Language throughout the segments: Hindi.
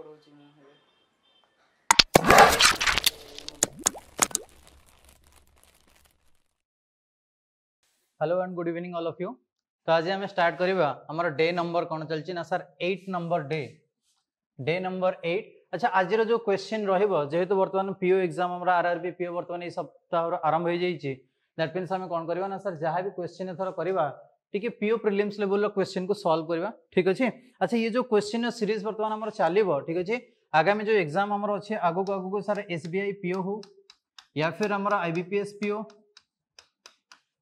Hello and good evening all of you तो आज हमें स्टार्ट करिबा हमर डे नंबर कोन चलची ना sir 8 number day day number 8 अच्छा आज रो जो क्वेश्चन जेहेतु वर्तमान पीओ एग्जाम हमरा आरआरबी पीओ वर्तमान ये सप्ताह आरंभ हो जाई छी दैट मींस हमें कोन करिबा ना सर जहाँ भी क्वेश्चन एथर करिबा ठीक है पीओ प्रिलियम्स लेवल क्वेश्चन को सल्व करवा ठीक अच्छे अच्छा ये जो क्वेश्चन सीरीज बर्तमान चलो ठीक अच्छे आगामी जो एग्जाम अच्छे आगक आगक सारे एस बी आई पीओ हो या फिर आम I B P S PO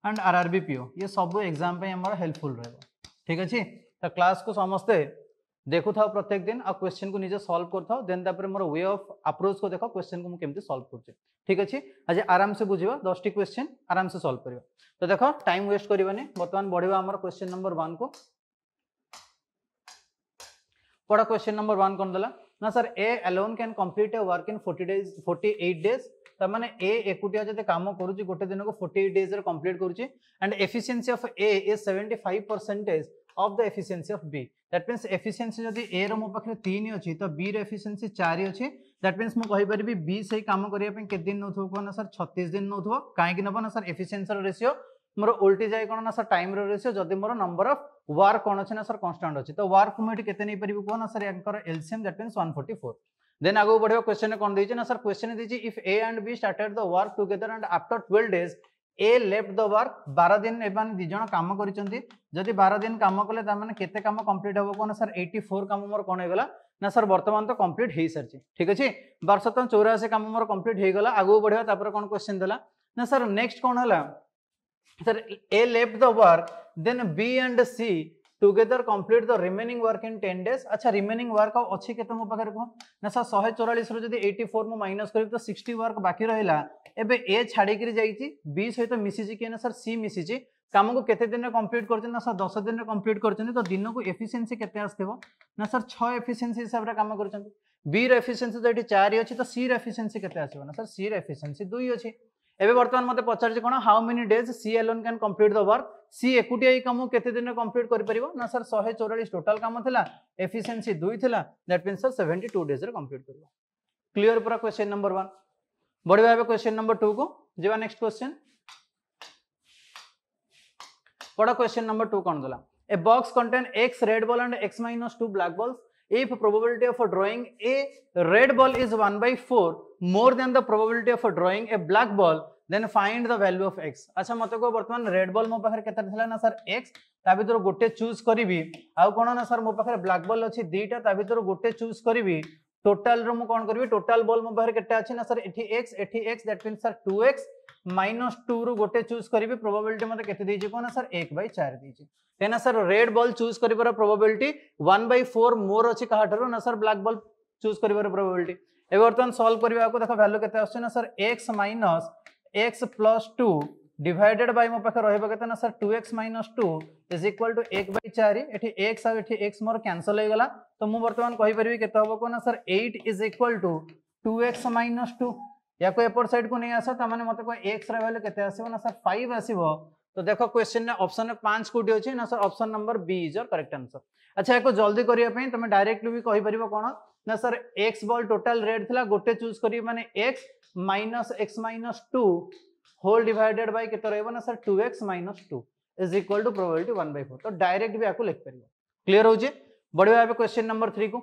and R R B PO ये सब एक्जाम हेल्पफुल रहा ठीक अच्छे तो क्लास को समस्ते ଦେଖୁଥାଉ ପ୍ରତ୍ୟେକ ଦିନ ଆଉ କ୍ୱେଶ୍ଚିନ୍କୁ ନିଜେ ସଲ୍ଭ କରୁଥାଉ ଦେନ୍ ତାପରେ ମୋର ୱେ ଅଫ୍ ଆପ୍ରୋଚ୍କୁ ଦେଖ କ୍ୱେଶ୍ଚିନ୍କୁ ମୁଁ କେମିତି ସଲ୍ଭ କରୁଛି ଠିକ୍ ଅଛି ଆଜି ଆରାମସେ ବୁଝିବ ଦଶଟି କ୍ୱେଶ୍ଚିନ୍ ଆରାମସେ ସଲ୍ଭ କରିବ ତ ଦେଖ ଟାଇମ୍ ୱେଷ୍ଟ କରିବନି ବର୍ତ୍ତମାନ ବଢ଼ିବା ଆମର କ୍ୱେଶ୍ଚିନ୍ ନମ୍ବର ୱାନ୍କୁ ପଢ଼ କ୍ୱେଶ୍ଚିନ୍ ନମ୍ବର ୱାନ୍ କ'ଣ ଦେଲା ନା sir A alone can complete a work in forty days forty eight days ତାମାନେ ଏ ଏକୁଟିଆ ଯଦି କାମ କରୁଛି ଗୋଟେ ଦିନକୁ ଫୋର୍ଟି ଏଇଟ୍ ଡେଜ୍ରେ କମ୍ପ୍ଲିଟ୍ କରୁଛି and efficiency of A A is seventy five percentage of the efficiency of B that means efficiency যদি এ র মো পাখে তিন অছি তো বি র এফিসিয়েন্সি চারি অছি দ্যাট মিন্স মু কহি পারিবি বি সেই কাম করিয়া পাই কেতে দিন নউথব কোন স্যার 36 দিন নউথব কাইকি নব না স্যার এফিসিয়েন্সি র রেশিও মোর উল্টি যায় কোন না স্যার টাইম র রেশিও যদি মোর নম্বর অফ ওয়ার্ক কোন অছি না স্যার কনস্ট্যান্ট অছি তো ওয়ার্ক মু এটি কেতে নেই পারিবি কোন স্যার ইয়াঙ্কর এলসিএম দ্যাট মিন্স 144 देन आगे बढ़िया क्वेश्चन कौन दीजिए ना सर क्वेश्चन दीजिए if A and B started the work together and after 12 days A left the work বার দিন এমানে দুই জন কাম করছেন যদি বার দিন কাম কলে তার মানে কেতে কাম কমপ্লিট হব কোন স্যার এইটি ফোর কাম মোর কোণ হয়ে গলা না স্যার বর্তমান তো কমপ্লিট হয়ে সারিছে ঠিক আছে বারশহ চৌরাশি কাম মোর কমপ্লিট হয়ে গলা আগুক বড়া তারপরে কোণ কোশ্চেন দেলা না স্যার নেক্সট কোণ হলা sir A left the work then B and C together complete the remaining work in ten days আচ্ছা রিমেনিং ওয়ার্ক আউ অছি কেতে মো পাখে কুহ না স্যার শহে চৌরাশ রু যদি এইটি ফোর মু মাইনস করিবি তো সিক্সটি ওয়ার্ক বাকি রহিলা এবে এ ছাড়িকি যাইছি বি সহিত মিশিছি কি না স্যার সি মিশিছি কামকু কেতে দিনে কমপ্লিট করছেন না স্যার দশ দিনে কমপ্লিট করছেন তো দিনকু এফিসিয়েন্সি কেতে আসিব না স্যার ছ এফিসিয়েন্সি হিসাবে কাম করছেন বির এফিসিয়েন্সি তো এটি চারি অছি তো সির এফিসিয়েন্সি কেতে আসিব না স্যার সির এফিসিয়েন্সি দুই অছি এবে বর্তমান মতো পচারছে কোণ how many days C alone can complete the work C একুটিয়া এই কাম কেতে দিনে কমপ্লিট করিপারিব না স্যার শহে চৌরাশ টোটাল কাম লা এফিসিয়েন্সি দুই লা that means sir seventy two ডেজ্রে কমপ্লিট করব ক্লিয়ার পুরা কোশ্চেন নম্বর ওয়ান বড়িবা এবে কোশ্চেন নম্বর টু কু যা নেক্সট কোশ্চেন বড় কোশ্চেন নম্বর টু কোণ দেলা a box contain x red ball and x minus two black balls if probability of drawing a red ball is 1 by 4 more than the probability of drawing a black ball then find the value of x acha mate ko bartman red ball mo pakhare keta thila na sir x ta bhitor gote choose karibi au kono na sir mo pakhare black ball achi dui ta ta bhitor gote choose karibi total रु कौन करी टोटाल बल मो पाखे के सर एक्स एठी x that mean sir two x minus two रु गोटे चूज करी प्रोबिलिटी मतलब कैसे कहना सर एक बै चार कहीं सर रेड बल चूज कर प्रोबाबिलिटी वन बै फोर मोर अच्छी क्या ना सर ब्लाक बल चूज कर प्रोबिलिटी ए बर्तमान सल्व करने को देख भैल्यू के sir x minus x plus two divided by मो पाखे रहिबो केतना sir 2x 2 is equal to 1 by 4 एठी x आ एठी x मोर कैंसिल होय गला तो मु वर्तमान कहि परबि केत होबो को ना sir 8 is equal to 2x 2 या को एपोर साइड को नै आसो त माने मते को x रे वैल्यू केते आसीबो ना सर 5 आसीबो तो देखो क्वेश्चन ने ऑप्शन ने 5 कोटी होछि ना sir option number B is your correct answer अच्छा एको जल्दी करिया पई तमे डायरेक्टली भी कहि परबो कोन ना sir x ball total red थिला गोटे चूज करी माने x x 2 whole divided by केते रहबो ना sir 2x 2 is equal to probability 1/4 by तो डायरेक्ट भी आपको लिख परबो क्लियर हो जे बढ़िया एबे क्वेश्चन नंबर 3 को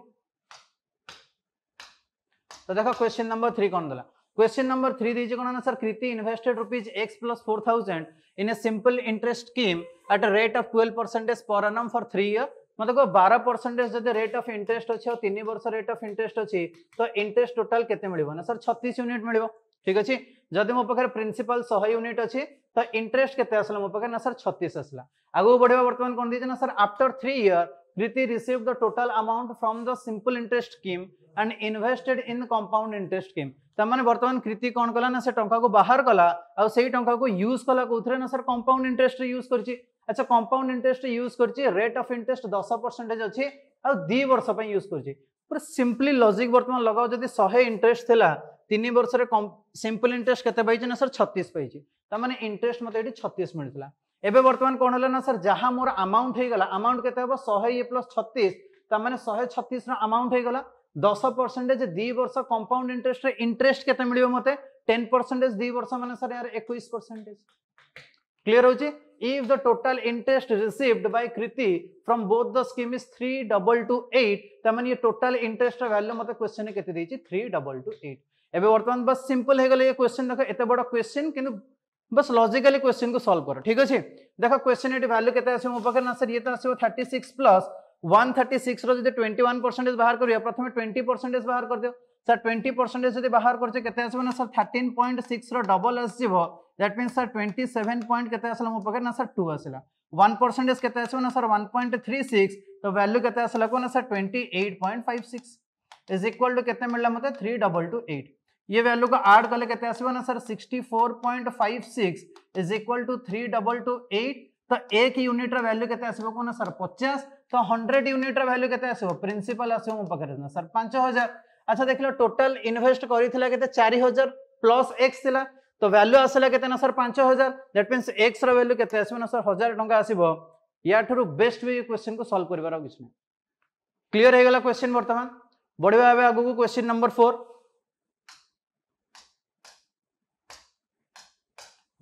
तो देखो क्वेश्चन नंबर 3 कोन दला क्वेश्चन नंबर 3 दीजे कोन ना sir Kriti invested rupees x 4000 in a simple interest scheme at a rate of 12% per annum for 3 year मतलब को 12 परसेंटेज जदि रेट ऑफ इंटरेस्ट अछि और 3 वर्ष रेट ऑफ इंटरेस्ट अछि तो इंटरेस्ट टोटल केते मिलबो ना सर 36 यूनिट मिलबो ঠিক ଅଛି ଯଦି ମୋ ପାଖରେ ପ୍ରିନ୍ସିପାଲ ଶହେ ୟୁନିଟ୍ ଅଛି ତ ଇଣ୍ଟରେଷ୍ଟ କେତେ ଆସିଲା ମୋ ପାଖରେ ନା ସାର୍ ଛତିଶ ଆସିଲା ଆଗକୁ ବଢ଼ିବା ବର୍ତ୍ତମାନ କ'ଣ ଦେଇଛି ନା sir after three year Preeti receive the total amount from the simple interest scheme and invested in compound interest scheme ତାମାନେ ବର୍ତ୍ତମାନ କୃତି କ'ଣ କଲା ନା ସେ ଟଙ୍କାକୁ ବାହାର କଲା ଆଉ ସେଇ ଟଙ୍କାକୁ ୟୁଜ୍ କଲା କେଉଁଥିରେ ନା ସାର୍ କମ୍ପାଉଣ୍ଡ ଇଣ୍ଟରେଷ୍ଟରେ ୟୁଜ୍ କରିଛି ଆଚ୍ଛା କମ୍ପାଉଣ୍ଡ ଇଣ୍ଟରେଷ୍ଟ ୟୁଜ୍ କରିଛି ରେଟ୍ ଅଫ୍ ଇଣ୍ଟରେଷ୍ଟ ଦଶ ପରସେଣ୍ଟେଜ୍ ଅଛି ଆଉ ଦୁଇ ବର୍ଷ ପାଇଁ ୟୁଜ୍ କରିଛି ପୁରା ସିମ୍ପଲି ଲଜିକ୍ ବର୍ତ୍ତମାନ ଲଗାଅ ଯଦି ଶହେ ଇଣ୍ଟରେଷ୍ଟ ଥିଲା ତିନି ବର୍ଷରେ ସିମ୍ପଲ ଇଣ୍ଟରେଷ୍ଟ କେତେ ପାଇଛି ନା ସାର୍ ଛତିଶ ପାଇଛି ତା ମାନେ ଇଣ୍ଟରେଷ୍ଟ ମୋତେ ଏଠି ଛତିଶ ମିଳିଥିଲା ଏବେ ବର୍ତ୍ତମାନ କ'ଣ ହେଲା ନା ସାର୍ ଯାହା ମୋର ଆମାଉଣ୍ଟ ହେଇଗଲା ଆମାଉଣ୍ଟ କେତେ ହେବ ଶହେ ଇଏ ପ୍ଲସ୍ ଛତିଶ ତା ମାନେ ଶହେ ଛତିଶର ଆମାଉଣ୍ଟ ହେଇଗଲା ଦଶ ପରସେଣ୍ଟେଜ ଦୁଇ ବର୍ଷ କମ୍ପାଉଣ୍ଡ ଇଣ୍ଟରେଷ୍ଟରେ ଇଣ୍ଟରେଷ୍ଟ କେତେ ମିଳିବ ମୋତେ ଟେନ୍ ପରସେଣ୍ଟେଜ ଦୁଇ ବର୍ଷ ମାନେ ସାର୍ ଏହାର ଏକୋଇଶ ପରସେଣ୍ଟେଜ କ୍ଲିୟର ହେଉଛି if the total interest received by Kriti from both the scheme is 3228 तमन ये total interest का वैल्यू मतलब क्वेश्चन ने केते दी छी 3228 एवं बर्तमान बस सिंपल हो गल ये क्वेश्चन देख एत बड़ क्वेश्चन कि बस लॉजिकली क्वेश्चन को सॉल्व करो ठीक अच्छे देख क्वेश्चन ये भैल्यू के मो पाखे ना सर ये तो आसो thirty six plus one thirty six रोज ट्वेंटी वन परसेंटेज बाहर कर प्रथम ट्वेंटी परसेंटेज बाहर कर दियो सर ट्वेंटी परसेंटेज जब बाहर करते के ना सर थर्टीन पॉइंट सिक्स रबल आसो that mean sir twenty seven point के आसला मो पाखे ना सर टू आसा वन परसेंटेज के ना sir one point three six तो भैल्यू के आसला कौन sir twenty eight point five six is equal to के मिलला मतलब थ्री डबल टू एट ये वैल्यू को आठ को लेकर हैं ना sir 64.56 is equal to three double two eight तो एक यूनिट रैल्यू के आसो सर पचास तो हंड्रेड यूनिट वैल्यू कहते आसो प्रिंसिपल आसो पाखे ना सर पांच हजार अच्छा देख लो टोटल इनभेस्ट कर चार तो हजार प्लस एक्स थी तो वैल्यू आसा के सर पांच हजार दैट मीन एक्स रैल्यू के सर हजार टाइम आस या बेस्ट भी क्वेश्चन को सल्व कर क्लियर होगा क्वेश्चन बर्तमान बढ़िया आगे आगे क्वेश्चन नंबर फोर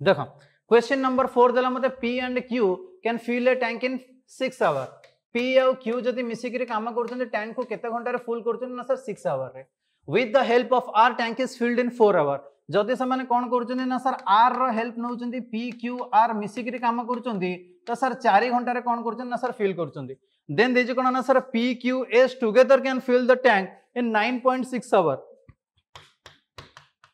देख क्वेश्चन नंबर फोर दे मते P and Q can fill a tank in six hour P आउ क्यू जब मिसिकरी काम कर टैंक को केते घंटा फुल कर सर सिक्स आवर में with the help of R tank is filled in four hour जदि से कौन कर सर आर रेल्प नौ पी क्यू आर मिसिकी कम कर सर चार घंटे कौन कर सर फिल कर देन दे कौन ना sir P Q S together can fill the tank in nine point six hour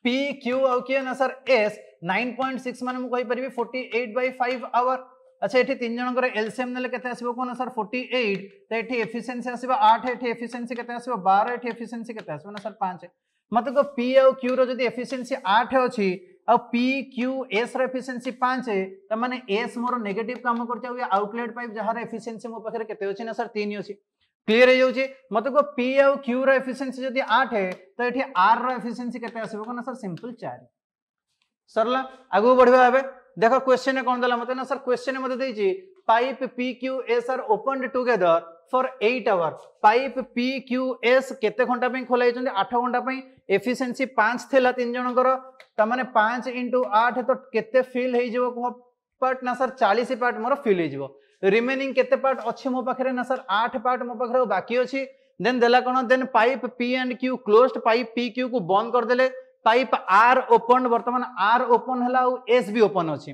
P Q आउ किए ना sir S nine point six मान मुझे forty eight by five hour अच्छा ये तीन जनकर एलसीएम ने कैसे आसो कहना सर फोर्टी एट तो ये एफिसीयसी आस आठ ये एफिसीयसी के आस बार ये एफिसीयसी के आस सर पाँच मतलब तो पी आउ क्यू रही एफिसीयसी आठ अच्छी आ पी क्यू एस रफिसीयसी पाँच मैंने एस मोर नेगेट कम कर आउटलेट पाइप जार एफिसीयसी मो पाखे के ना सर तीन अच्छी क्लीयर हो मतलब पी आउ क्यू रफिसीयसी जब आठ तो ये आर रफिसीयसी के आस सर सिंपल चार सरला आगु बढ़िया एवं देख क्वेश्चन कौन दला मत ना सर क्वेश्चन मत देछि pipe P Q S are opened together for 8 hour pipe P Q S केते घंटा पई खोलाइ छथि 8 घंटा पई एफिशिएंसी 5 थेला तीन जन कर त माने 5 8 तो केते फिल हे जेबो को पार्ट ना सर 40 पार्ट मोर फिल हे जेबो रिमेनिंग केते पार्ट अछि मो पाखरे ना सर 8 पार्ट मो पाखरे बाकी अछि देन देला कोन then pipe P and Q closed pipe P Q को बंद कर देले pipe R opened বর্তমান R open হলা ও S বি open আছে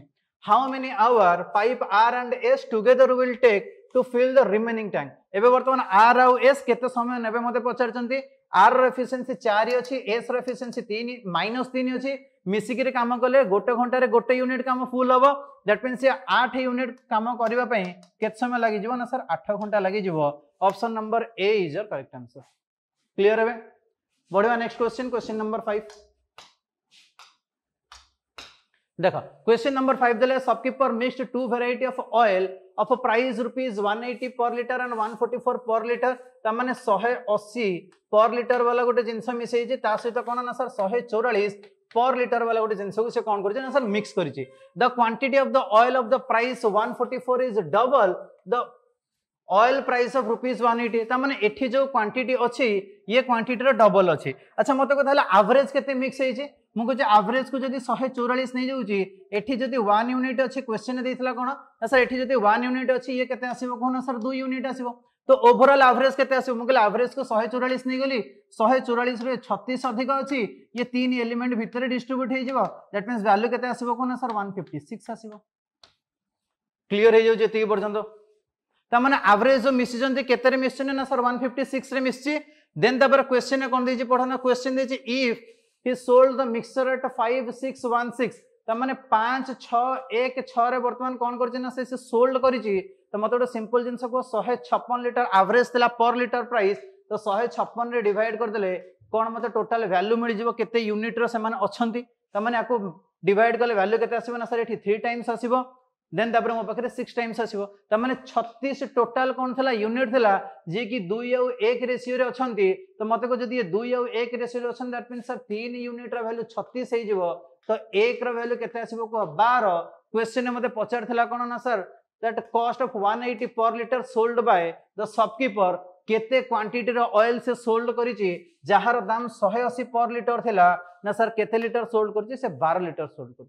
how many hour pipe R and S together will take to fill the remaining tank এবে বর্তমান R আর S কেতে সময় নেবে মতে পচারচন্তি R র এফিসিয়েন্সি 4 আছে S র এফিসিয়েন্সি 3 -3 আছে মিশিকিরে কাম কলে গোটে ঘন্টারে গোটে ইউনিট কাম ফুল হব দ্যাট মিন্স সে 8 ইউনিট কাম করিবা পাই কেতে সময় লাগি যাব না স্যার 8 ঘন্টা লাগি যাব option number A is our correct answer clear হবে বড়িবা নেক্সট কোশ্চেন কোশ্চেন নম্বর 5 দেখা কোয়েশ্চন নাম্বার 5 দেলে সব কি পার mixed two variety of oil of a price ₹180 per litre and 144 per litre ত মানে 180 পার লিটার ওয়ালা গটে জিনসা মিশে জি তা সেই তো কোন না স্যার 144 পার লিটার ওয়ালা গটে জিনসা কো সে কোন কর জি না স্যার মিক্স কর জি the quantity of the oil of the price 144 is double the oil price of ₹180 ত মানে এটি যে কোয়ান্টিটি আছে ইয়ে কোয়ান্টিটির ডাবল আছে আচ্ছা মত কথা এভারেজ কতে মিক্স হই জি ମୁଁ କହୁଛି ଆଭରେଜକୁ ଯଦି ଶହେ ଚଉରାଳିଶ ନେଇଯାଉଛି ଏଠି ଯଦି ୱାନ୍ ୟୁନିଟ୍ ଅଛି କ୍ୱେଶ୍ଚିନ୍ ଦେଇଥିଲା କ'ଣ ନା ସାର୍ ଏଠି ଯଦି ୱାନ୍ ୟୁନିଟ୍ ଅଛି ଇଏ କେତେ ଆସିବ କହୁନ ସାର୍ ଦୁଇ ୟୁନିଟ୍ ଆସିବ ତ ଓଭରଅଲ୍ ଆଭରେଜ କେତେ ଆସିବ ମୁଁ କହିଲି ଆଭରେଜକୁ ଶହେ ଚଉରାଳିଶ ନେଇଗଲି ଶହେ ଚଉରାଳିଶରେ ଛତିଶ ଅଧିକ ଅଛି ଇଏ ତିନି ଏଲିମେଣ୍ଟ ଭିତରେ ଡିଷ୍ଟ୍ରିବ୍ୟୁଟ୍ ହେଇଯିବ ଦ୍ୟାଟ୍ ମିନ୍ସ ଭ୍ୟାଲ୍ୟୁ କେତେ ଆସିବ କହୁନ ସାର୍ ୱାନ୍ ଫିଫ୍ଟି ସିକ୍ସ ଆସିବ କ୍ଲିଅର ହେଇଯାଉଛି ଏତିକି ପର୍ଯ୍ୟନ୍ତ ତାମାନେ ଆଭରେଜ ଯେଉଁ ମିଶିଛନ୍ତି କେତେରେ ମିଶୁଛନ୍ତି ନା ସାର୍ ୱାନ୍ ଫିଫ୍ଟି ସିକ୍ସରେ ମିଶିଛି ଦେନ୍ ତାପରେ କ୍ୱେଶ୍ଚିନ୍ରେ କ'ଣ ଦେଇଛି ପଢ଼ ନା କ୍ୱେଶ୍ଚିନ୍ ଦେଇଛି if he sold the mixture at 5616 তার পাঁচ ছ এক ছরে বর্তমান কন করছে না সে সোল্ড করেছি তো মতো গোটে সিম্পল জিনিস কুহ শহে ছপন লিটর আভরেজ লা পর লিটর প্রাইস তো শহে ছপন রে ডিভাইড করেদেলে কোণ মতো টোটাল ভ্যালু মিলিযোগ কেতে ইউনিট্র সে অনেক তার মানে ডিভাইড কলে ভ্যালু কেতে আসবে না স্যার এটি থ্রি টাইমস আসবে देन तापर मो पाखे सिक्स टाइम्स आसो तमें छत्तीस टोटाल कौन थी यूनिट थी जी की दुई आउ एक रेसीो अच्छा तो मत को जदि दुई आउ एक रेसीो अच्छा दैट मीन सर तीन यूनिट रैल्यू छतीस तो एक रैल्यू के कह बार क्वेश्चन मतलब पचार कौन ना sir that cost of one 180 per litre sold by the shopkeeper केते क्वांटिटी रो ऑयल से सोल्ड करिछि जहार दाम 180 पर लिटर थी ना सर केते लिटर सोल्ड कर बार लिटर सोल्ड कर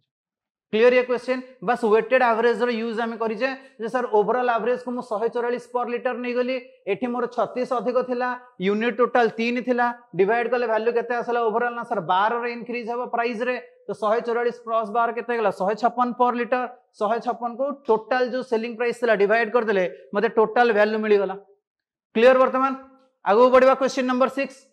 क्लीयर ये क्वेश्चन बस वेटेड आवरेज रूज आम करीचे जे सर ओभरअल एवरेज को मुझे चौरास पर लिटर नहीं गली एटी मोर छतीस अधिक था यूनिट टोटाल तीन था डिवाइड कले भैल्यू के आसला ओभरअल ना सर बार इनक्रीज हम प्राइस तो शहे चौरास प्लस बार के शहे छपन पर लिटर शहे छपन को टोटाल जो सेलिंग प्राइस था डिवाइड करदे मत टोटाल भैल्यू मिलगला क्लीयर बर्तमान आगे बढ़िया क्वेश्चन नंबर सिक्स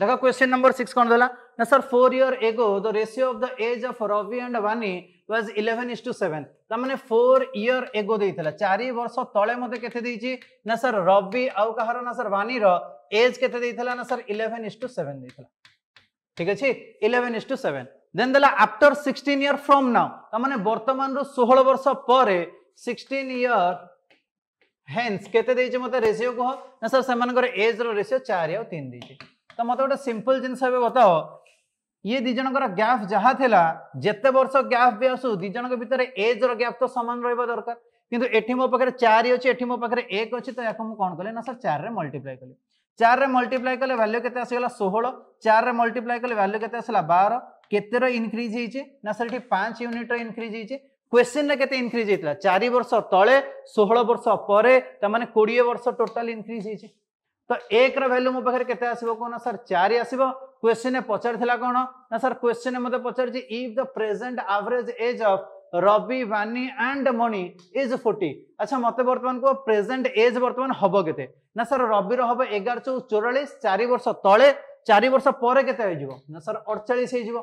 देख क्वेश्चन नंबर सिक्स कौन देला Now, sir, four year ago, the ratio of the age of Ravi and Vani was 11 is to 7. ତା ମାନେ ଫୋର୍ ଇୟର ଏଗୋ ଦେଇଥିଲା ଚାରି ବର୍ଷ ତଳେ ମୋତେ କେତେ ଦେଇଛି ନା ସାର୍ ରବି ଆଉ କାହାର ନା ସାର୍ ବାଣୀର ଏଜ୍ କେତେ ଦେଇଥିଲା ନା sir eleven is to seven ଦେଇଥିଲା ଠିକ ଅଛି eleven is to seven then ଦେଲା after sixteen year from now ତା ମାନେ ବର୍ତ୍ତମାନରୁ ଷୋହଳ ବର୍ଷ ପରେ ସିକ୍ସଟିନ୍ ଇୟର ହେନ୍ସ କେତେ ଦେଇଛି ମୋତେ ରେସିଓ କୁହ ନା ସାର୍ ସେମାନଙ୍କର ଏଜ୍ର ରେସିଓ ଚାରି ଆଉ ତିନି ଦେଇଛି ତ ମୋତେ ଗୋଟେ ସିମ୍ପଲ୍ ଜିନିଷ ଏବେ ବତାଅ ଇଏ ଦୁଇ ଜଣଙ୍କର ଗ୍ୟାପ୍ ଯାହା ଥିଲା ଯେତେ ବର୍ଷ ଗ୍ୟାପ୍ ବି ଆସୁ ଦୁଇ ଜଣଙ୍କ ଭିତରେ ଏଜ୍ର ଗ୍ୟାପ୍ ତ ସମାନ ରହିବା ଦରକାର କିନ୍ତୁ ଏଠି ମୋ ପାଖରେ ଚାରି ଅଛି ଏଠି ମୋ ପାଖରେ ଏକ ଅଛି ତ ୟାକୁ ମୁଁ କ'ଣ କଲି ନା ସାର୍ ଚାରିରେ ମଲ୍ଟିପ୍ଲାଏ କଲି ଚାରିରେ ମଲ୍ଟିପ୍ଲାଏ କଲେ ଭ୍ୟାଲ୍ୟୁ କେତେ ଆସିଗଲା ଷୋହଳ ଚାରିରେ ମଲ୍ଟିପ୍ଲାଏ କଲେ ଭ୍ୟାଲ୍ୟୁ କେତେ ଆସିଲା ବାର କେତେର ଇନକ୍ରିଜ୍ ହେଇଛି ନା ସାର୍ ଏଠି ପାଞ୍ଚ ୟୁନିଟ୍ର ଇନକ୍ରିଜ୍ ହେଇଛି କ୍ୱେଶ୍ଚିନ୍ରେ କେତେ ଇନକ୍ରିଜ୍ ହେଇଥିଲା ଚାରି ବର୍ଷ ତଳେ ଷୋହଳ ବର୍ଷ ପରେ ତାମାନେ କୋଡ଼ିଏ ବର୍ଷ ଟୋଟାଲ୍ ଇନକ୍ରିଜ୍ ହେଇଛି ତ ଏକର ଭ୍ୟାଲ୍ୟୁ ମୋ ପାଖରେ କେତେ ଆସିବ କହୁନା ସାର୍ ଚାରି ଆସିବ क्वेश्चन पचार कौन ना सर क्वेश्चन मत पचार if the present average age of Ravi Vani and Mani is forty अच्छा मत बर्तमान को प्रेजेंट एज बर्तमान हम के ना सर रवि हम एगार चौ चौरास चार वर्ष तले चार वर्ष पर सर अड़चाई हो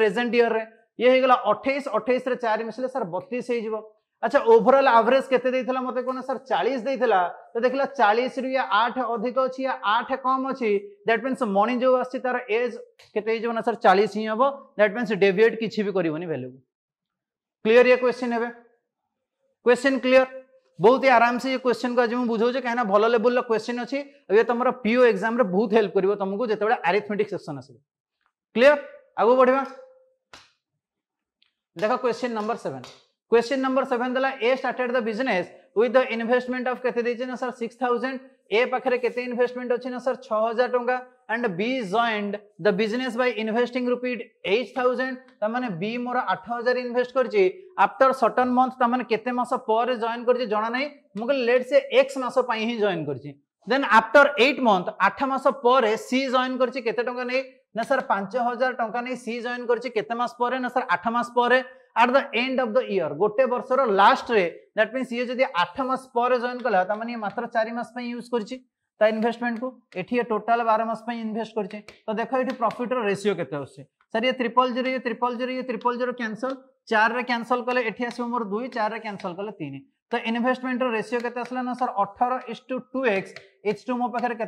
प्रेजेंट इयर में ये होगा अठाई अठाई चार मिसले सर बतीस अच्छा ओवरऑल एवरेज केते দেইথিলা मते कोन सर 40 দেইথিলা तो देखला 40 रु या 8 अधिक अछि या 8 कम अछि दैट मींस मॉर्निंग जो आछि तार एज केते হই যাব सर 40 ही হবো दैट मींस डेविएट किछि भी करिवनी वैल्यू क्लियर ये क्वेश्चन हेबे क्वेश्चन क्लियर बहुत ही आराम से ये क्वेश्चन को आज मुझे जे कहना भल लेवल क्वेश्चन अच्छी ये तुम पीओ एक्जाम बहुत हेल्प करिवो तमको जेते बड़े आरिथमेटिक सेक्शन आसे क्लियर आगे बढ़वा देख question number seven question number seven dala A started the business with the investment of kete deichi na sir 6000 A pakhare kete investment achi na sir 6000 tanga and B joined the business by investing rupees 8000 ta mane B mora 8000 invest karchi after certain month ta mane kete maso pore join karchi jana nai mu kale let's say x maso pai hi join karchi then after 8 month 8 maso pore C join karchi kete tanga nei na sir 5000 tanga nei C join karchi kete mas pore na sir 8 mas pore at the end of the year ଗୋଟେ ବର୍ଷର ଲାଷ୍ଟରେ ଦ୍ୟାଟ୍ ମିନ୍ସ ଇଏ ଯଦି ଆଠ ମାସ ପରେ ଜଏନ୍ କଲା ତାମାନେ ଇଏ ମାତ୍ର ଚାରି ମାସ ପାଇଁ ୟୁଜ୍ କରିଛି ତା ଇନଭେଷ୍ଟମେଣ୍ଟକୁ ଏଠି ଇଏ ଟୋଟାଲ ବାର ମାସ ପାଇଁ ଇନଭେଷ୍ଟ କରିଛି ତ ଦେଖ ଏଠି ପ୍ରଫିଟର ରେସିଓ କେତେ ଆସୁଛି ସାର୍ ଇଏ ତ୍ରିପଲ ଜିରୋ ଇଏ ତ୍ରିପଲ ଜିରୋ ଇଏ ତ୍ରିପଲ ଜିରୋ କ୍ୟାନସଲ ଚାରରେ କ୍ୟାନସଲ କଲେ ଏଠି ଆସିବ ମୋର ଦୁଇ ଚାରରେ କ୍ୟାନସଲ କଲେ ତିନି तो इनभेस्टमेंट रेसीो के सर अठर इज टू टू एक्स एच टू मो पाखे के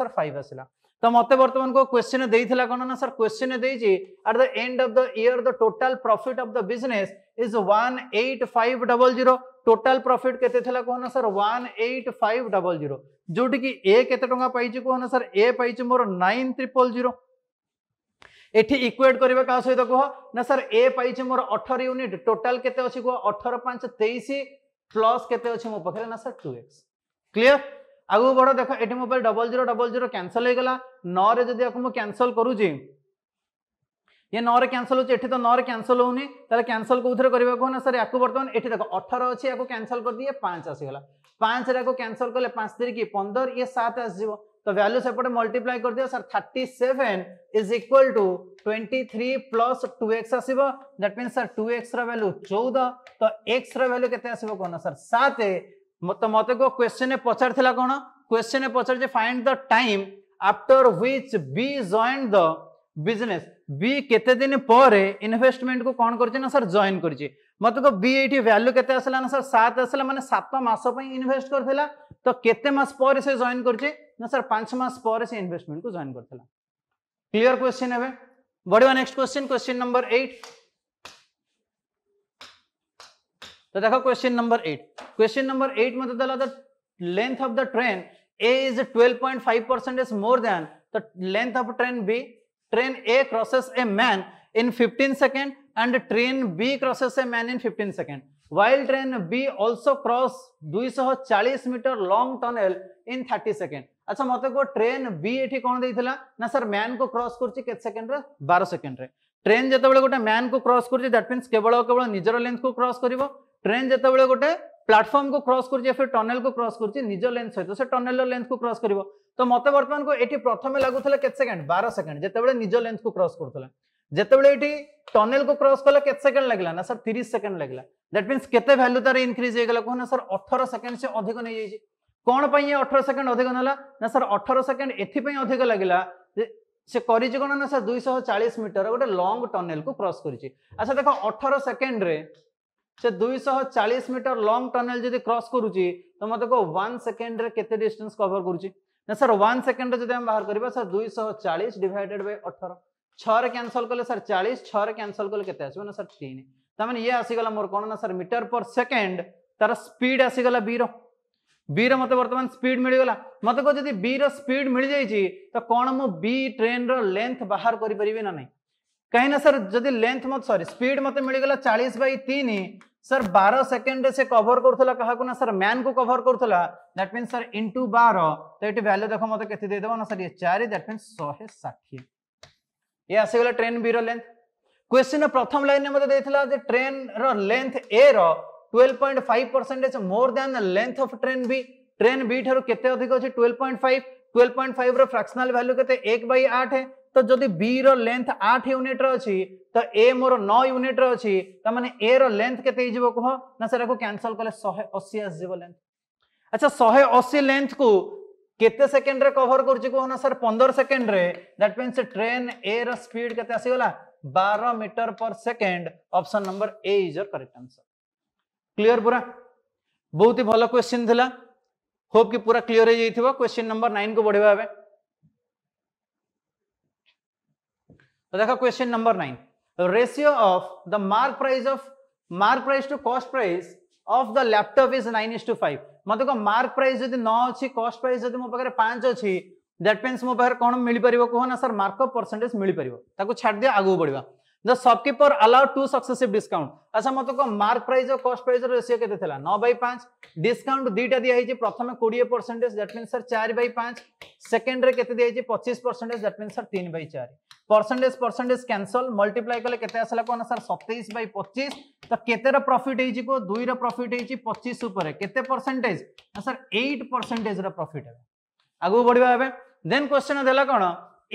सर फाइव आसला तो मत बर्तमान को क्वेश्चन देता कौन ना sir question at the end of the year the total profit of the business is one eight five double zero total profit केते कहना सर 18500 जोटी ए केते टंगा कहना सर ए पाइछि मोर 9000 एठी इक्वेट करबा का सहित कह ना सर ए पाइछि मोर 18 यूनिट टोटल केते अछि कह 18 प्लस के मो पाखे ना सर टू एक्स क्लीयर आगे बढ़ देख ये mobile double zero double zero cancel होगा नौ जदि कैनसल करुच्ची ये नौ कैनसल हो तो नौ कैनसल होनी कैनसल कौन कहू ना सर या बर्तमान ये देख अठर अच्छी या कैनसल कर दिए पाँच आसगला पाँच या कैनसल कले पाँच तीर कि पंदर ये सात आसो तो वैल्यू से मल्टीप्लाई कर दियो sir 37 is equal to 23 plus 2x आसीबो दैट मींस सर 2x रा वैल्यू 14 तो x रा वैल्यू केते आसीबो कोन सर 7 तो मते को क्वेश्चन ने पछार थिला कोन क्वेश्चन ने पछार जे find the time after which B join the business B केते दिन पर इन्वेस्टमेंट को कोन करछि ना सर जॉइन करछि मत को बी एटी वैल्यू केते आसला ना सर 7 आसला माने 7 तो मास पई इन्वेस्ट करथिला तो केते मास पर से जॉइन करछि ना सर पांच मस पर से इनभेस्टमेंट को जॉन कर क्लीयर क्वेश्चन एवं बढ़िया next question question number eight तो देखो question number eight question number eight में तो the length of the train A is 12.5 इज more than the length of train B train A crosses a man in 15 second and train B crosses a man in 15 second while train B also cross 240 metre long tunnel in 30 second আচ্ছা মতো কুহ ট্রেন বি এটি কোণ দিয়েছিলা না স্যার ম্যান কু ক্রস করছি কেত সেকেন্ডরে বার সেকেন্ডরে ট্রেন যেতবে গোটে ম্যান কু ক্রস করছে দ্যাট মিন্স কেবল কেবল নিজের লেন্থ কু ক্রস করব ট্রেন যেতবে গোটে প্লাটফর্ম কু ক্রস করছে ফির টনেল কু ক্রস করছে নিজ লেন্থ সহিত সে টনেল লেন্থ কু ক্রস করব তো মতো বর্তমান এটি প্রথমে লাগুলা কেত সেকেন্ড বার সেকেন্ড যেতবে নিজ লেন্থ কু ক্রস করুলা যেতবে এটি টনেল কু ক্রস কলে কেত সেকেন্ড লাগলা না স্যার তিরিশ সেকেন্ড লাগলা দ্যাট মিন্স কেতে ভ্যালু তার ইনক্রিজ হয়ে গেল কুহ না স্যার অঠর সেকেন্ড সে অধিক নিয়ে যাই କ'ଣ ପାଇଁ ଏ ଅଠର ସେକେଣ୍ଡ ଅଧିକ ନେଲା ନା ସାର୍ ଅଠର ସେକେଣ୍ଡ ଏଥିପାଇଁ ଅଧିକ ଲାଗିଲା ଯେ ସେ କରିଛି କ'ଣ ନା ସାର୍ ଦୁଇଶହ ଚାଳିଶ ମିଟର ଗୋଟେ ଲଙ୍ଗ ଟନେଲକୁ କ୍ରସ୍ କରିଛି ଆଚ୍ଛା ଦେଖ ଅଠର ସେକେଣ୍ଡରେ ସେ ଦୁଇଶହ ଚାଳିଶ ମିଟର ଲଙ୍ଗ ଟନେଲ ଯଦି କ୍ରସ୍ କରୁଛି ତ ମୋତେ କୁହ ୱାନ୍ ସେକେଣ୍ଡରେ କେତେ ଡିଷ୍ଟାନ୍ସ କଭର କରୁଛି ନା ସାର୍ ୱାନ୍ ସେକେଣ୍ଡରେ ଯଦି ଆମେ ବାହାର କରିବା ସାର୍ ଦୁଇଶହ ଚାଳିଶ ଡିଭାଇଡେଡ୍ ବାଇ ଅଠର ଛଅରେ କ୍ୟାନସଲ୍ କଲେ ସାର୍ ଚାଳିଶ ଛଅରେ କ୍ୟାନସଲ୍ କଲେ କେତେ ଆସିବ ନା ସାର୍ ତିନି ତାମାନେ ଇଏ ଆସିଗଲା ମୋର କ'ଣ ନା ସାର୍ ମିଟର ପର୍ ସେକେଣ୍ଡ ତାର ସ୍ପିଡ୍ ଆସିଗଲା ବିର बी रो मते स्पीड मिल गला मते को बी रो मिल जाई तो कौन मो ट्रेन रो बाहर करि परिबे ना कहीं सर जदी लेंथ मत सॉरी स्पीड मते मिल गला 40 बाय सर बार सेकंड से कवर करथला कहा को ना सर मैन को कवर करथला दैट मींस सर इनटू 12 तो एटी वैल्यू देखो मते केते दे ना सर ये चार दैट मींस 160 ये आसे ट्रेन बी रेन्थ क्वेश्चन प्रथम लाइन में मते ट्रेन रो ए रो 12.5 percentage more than length of train B train B ठार के अधिक अच्छे twelve point five twelve point five fractional value के एक बै आठ तो जदि बी रेन्थ आठ यूनिट अच्छी तो ए मोर नौ यूनिट रही मैंने ए रेन्थ के कह ना से कैनसल कले शहे अशी आसो अच्छा शहे अशी लेंथ को केते सेकंड रे कवर कर सर पंदर सेकंड रे दैट मीन ट्रेन ए रीड के केते आसीगला metre per second option number A is your correct answer clear पूरा बहुत ही भल क्वेश्चन था होप कि पूरा क्लीयर हो क्वेश्चन नंबर नाइन को बढ़िया भाव तो देखो question number nine ratio of the mark price of mark price to cost price of the laptop is nine is to five मत कह मार्क प्राइस जो नौ अच्छी कस्ट प्राइस जो मो पाखे पांच अच्छी दैट मीनस मो पाखे कौन मिल पार कहना सर मार्कअप परसेंटेज मिल पार छाड़ दिया आगे बढ़िया The shopkeeper allowed two successive discount. আচ্ছা মতো কো মার্ক প্রাইস ও কস্ট প্রাইস রেশিও কেতে থিলা 9 বাই 5 ডিসকাউন্ট দুইটা দিয়া হইছে প্রথমে 20% that means sir 4 by 5 second রে কেতে দিয়া হইছে 25% that means sir 3 by 4 percentage percentage cancel multiply कले के आसला कहना सर सतैश बै पचीस तो केतर प्रफिट हो दुईर प्रफिट हो पचीस केते percentage sir eight percentage profit है आगे बढ़िया देन क्वेश्चन देला कौन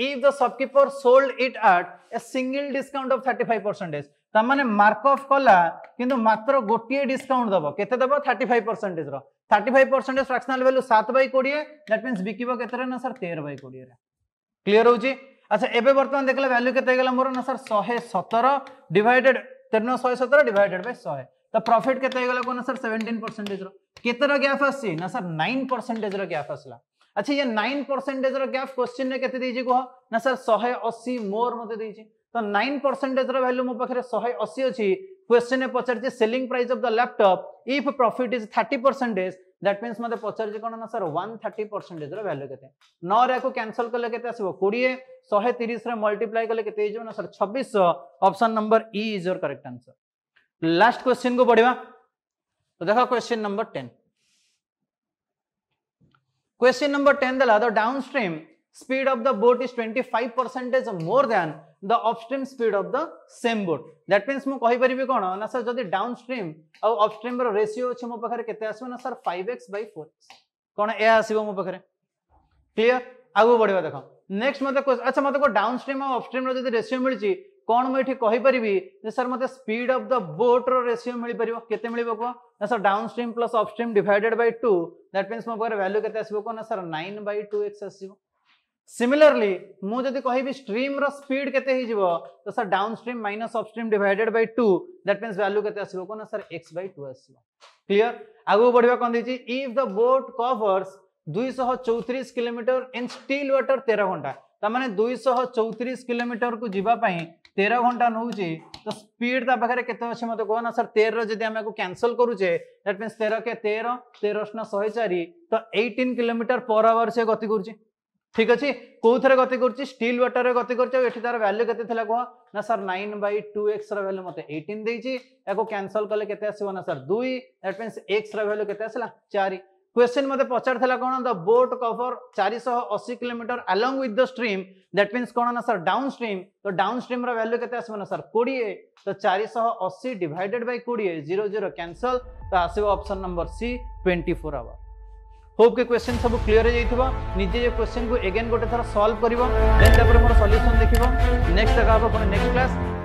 if the shopkeeper sold it at a single discount of 35 percentage তার মার্ক মানে অফ কলা কিন্তু মাত্র গোটিয়ে ডিসকাউন্ট দেব কেতে দেব 35 percentage র 35 percentage fractional value 7 by 20 that means বিকিব কেতে রে না স্যার 13 বাই 20 রে ক্লিয়ার হউচি আচ্ছা এবে বর্তমান দেখলে ভ্যালু কেতে গেল মোর না স্যার 117 ডিভাইডেড 13 117 ডিভাইডেড বাই 100 তো প্রফিট কেতে গেল কোন স্যার 17 percentage র কেতে র গ্যাপ আসছে না স্যার 9 percentage র গ্যাপ আসলা আচ্ছা ইয়ে 9% ର ଗ୍ୟାପ୍ କ୍ୱେଶ୍ଚିନ୍ ରେ କେତେ कह ना सर शहे अशी मोर मत तो नाइन परसेंटेज रैल्यू मो पाखे शहे अशी अच्छी क्वेश्चन में पचारे selling price of the laptop if profit is 30 percentage that mean मतलब पचार कौन ना सर वन 130 परसेंटेज रैल्यू के नौ को कैनसल कले के कोड़े शहे तीस मल्टीप्लाई कले के ना सर छब्बीस option number E is your correct answer last question को बढ़िया तो देख question number ten Question number 10, the downstream speed of the boat is 25 percentage more than the upstream speed of the same boat. That means ମୁଁ କହିପାରିବି କ'ଣ ନା ସାର୍ ଯଦି downstream ଆଉ upstream ର ratio ଅଛି ମୋ ପାଖରେ କେତେ ଆସିବ ନା ସାର୍ 5x by 4x. କ'ଣ ଏହା ଆସିବ ମୋ ପାଖରେ? Clear? ଆଗକୁ ବଢ଼ିବା ଦେଖ। नेक्स्ट मतलब अच्छा मतलब डाउनस्ट्रीम और अपस्ट्रीम रेसीो मिली कौन मुझे कहीपरि सर मत speed of the boat ratio मिल पार के sir downstream plus upstream divided by two that mean मो पे वैल्यू के sir nine by two x आस सिमिलरली मुझे कह स्ट्रीम रीड के sir downstream minus upstream divided by two that mean value के सर एक्स बै टू आस क्लीयर आगे बढ़िया कौन दी if the boat covers दुईश चौतरीश kilometre in still water तेरह घंटा तमें तो दुईश चौतीस किलोमीटर को जीवाई তের ঘন্টা নেউছে তো স্পিড তা পাখে কেতে অছি মতো কহ না স্যার তের যদি আমি ক্যানসেল করুছে দ্যাট মিন্স তের কে তের তেরশনা শহে চারি তো এইটিন কিলোমিটার পর আওয়ার সে গতি করছে ঠিক আছে কোথায় গতি করছে স্টিল ওয়াটারে গতি করছে এটি তার ভ্যালু কেতে লা কহ না sir nine by two x value মতো এইটিন দিয়েছি এখন ক্যানসেল কলে কেতে আসব না স্যার দুই দ্যাট মিন্স এক্স ভ্যালু কেতে আসলা চারি क्वेश्चन मतलब पचार बोट कवर चार शह अशी 480 kilometre along with the stream that means कौन ना सर डाउन स्ट्रीम तो डाउन स्ट्रीम रा वैल्यू केते आसबो ना सर 20 तो 480 डिवाइडेड बाय 20 जीरो 0 कैंसिल तो आसीबो option number C twenty four hour hope के क्वेश्चन सब क्लीयर हो निजे क्वेश्चन को एगेन गोटे थरा सॉल्व करिवो देन मोर सॉल्यूशन देखिवो नेक्स्ट तक नेक्स्ट क्लास